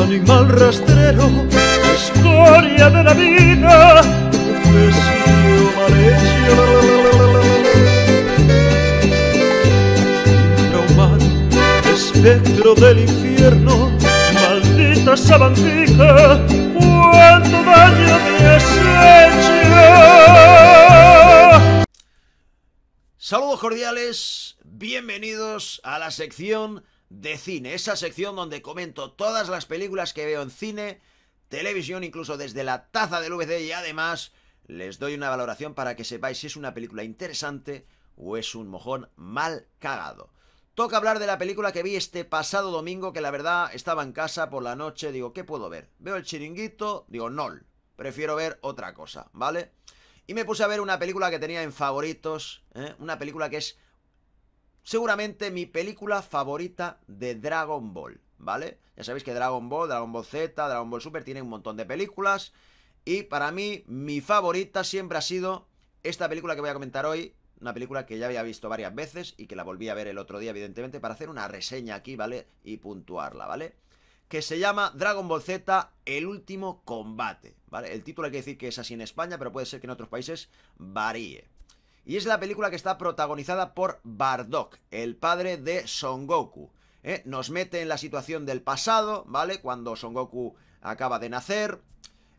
animal rastrero, escoria de la vida, espectro del infierno, maldita sabandija, Saludos cordiales, bienvenidos a la sección de cine, esa sección donde comento todas las películas que veo en cine, televisión, incluso desde la taza del VC y además les doy una valoración para que sepáis si es una película interesante o es un mojón mal cagado. Toca hablar de la película que vi este pasado domingo, que la verdad estaba en casa por la noche, digo, ¿qué puedo ver? Veo el chiringuito, digo, no, prefiero ver otra cosa, ¿vale? Y me puse a ver una película que tenía en favoritos, ¿eh? una película que es seguramente mi película favorita de Dragon Ball, ¿vale? Ya sabéis que Dragon Ball, Dragon Ball Z, Dragon Ball Super tienen un montón de películas. Y para mí, mi favorita siempre ha sido esta película que voy a comentar hoy. Una película que ya había visto varias veces y que la volví a ver el otro día, evidentemente, para hacer una reseña aquí, ¿vale? Y puntuarla, ¿vale? Que se llama Dragon Ball Z, el último combate, ¿vale? El título hay que decir que es así en España, pero puede ser que en otros países varíe. Y es la película que está protagonizada por Bardock, el padre de Son Goku. ¿eh? Nos mete en la situación del pasado, ¿vale? Cuando Son Goku acaba de nacer.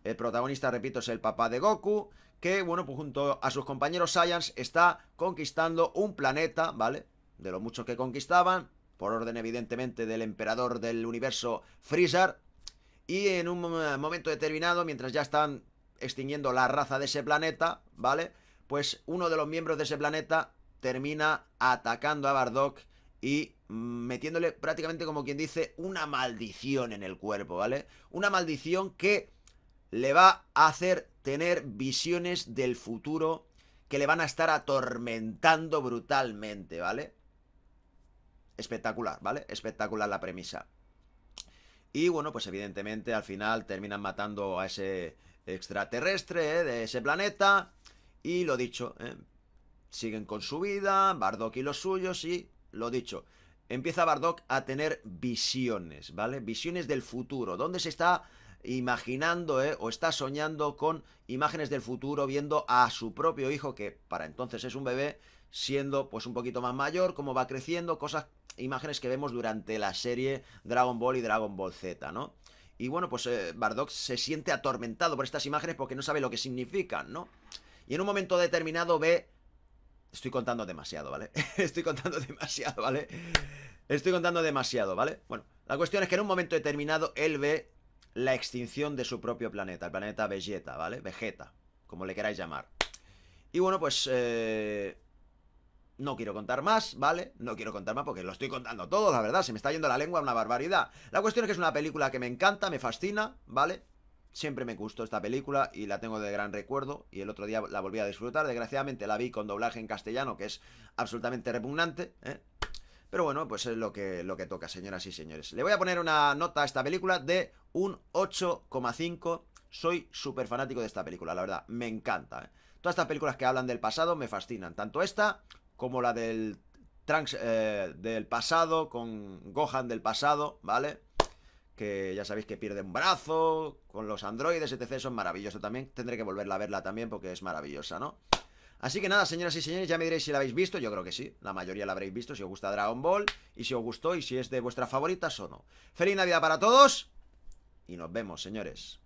El protagonista, repito, es el papá de Goku, que, bueno, pues junto a sus compañeros Saiyans está conquistando un planeta, ¿vale? De los muchos que conquistaban, por orden evidentemente del emperador del universo Freezer. Y en un momento determinado, mientras ya están extinguiendo la raza de ese planeta, ¿vale? pues uno de los miembros de ese planeta termina atacando a Bardock y metiéndole prácticamente como quien dice una maldición en el cuerpo, ¿vale? Una maldición que le va a hacer tener visiones del futuro que le van a estar atormentando brutalmente, ¿vale? Espectacular, ¿vale? Espectacular la premisa. Y bueno, pues evidentemente al final terminan matando a ese extraterrestre ¿eh? de ese planeta. Y lo dicho, ¿eh? siguen con su vida, Bardock y los suyos y lo dicho. Empieza Bardock a tener visiones, ¿vale? Visiones del futuro, donde se está imaginando ¿eh? o está soñando con imágenes del futuro, viendo a su propio hijo, que para entonces es un bebé, siendo pues un poquito más mayor, cómo va creciendo, cosas, imágenes que vemos durante la serie Dragon Ball y Dragon Ball Z, ¿no? Y bueno, pues eh, Bardock se siente atormentado por estas imágenes porque no sabe lo que significan, ¿no? Y en un momento determinado ve... Estoy contando demasiado, ¿vale? Estoy contando demasiado, ¿vale? Estoy contando demasiado, ¿vale? Bueno, la cuestión es que en un momento determinado él ve la extinción de su propio planeta, el planeta Vegeta, ¿vale? Vegeta, como le queráis llamar. Y bueno, pues... Eh, no quiero contar más, ¿vale? No quiero contar más porque lo estoy contando todo, la verdad. Se me está yendo la lengua una barbaridad. La cuestión es que es una película que me encanta, me fascina, ¿vale? Siempre me gustó esta película y la tengo de gran recuerdo y el otro día la volví a disfrutar. Desgraciadamente la vi con doblaje en castellano, que es absolutamente repugnante. ¿eh? Pero bueno, pues es lo que, lo que toca, señoras y señores. Le voy a poner una nota a esta película de un 8,5. Soy súper fanático de esta película, la verdad, me encanta. ¿eh? Todas estas películas que hablan del pasado me fascinan, tanto esta como la del Trunks eh, del pasado, con Gohan del pasado, ¿vale? que ya sabéis que pierde un brazo, con los androides, etc. Son maravillosos también. Tendré que volverla a verla también porque es maravillosa, ¿no? Así que nada, señoras y señores, ya me diréis si la habéis visto. Yo creo que sí, la mayoría la habréis visto si os gusta Dragon Ball y si os gustó y si es de vuestras favoritas o no. Feliz Navidad para todos y nos vemos, señores.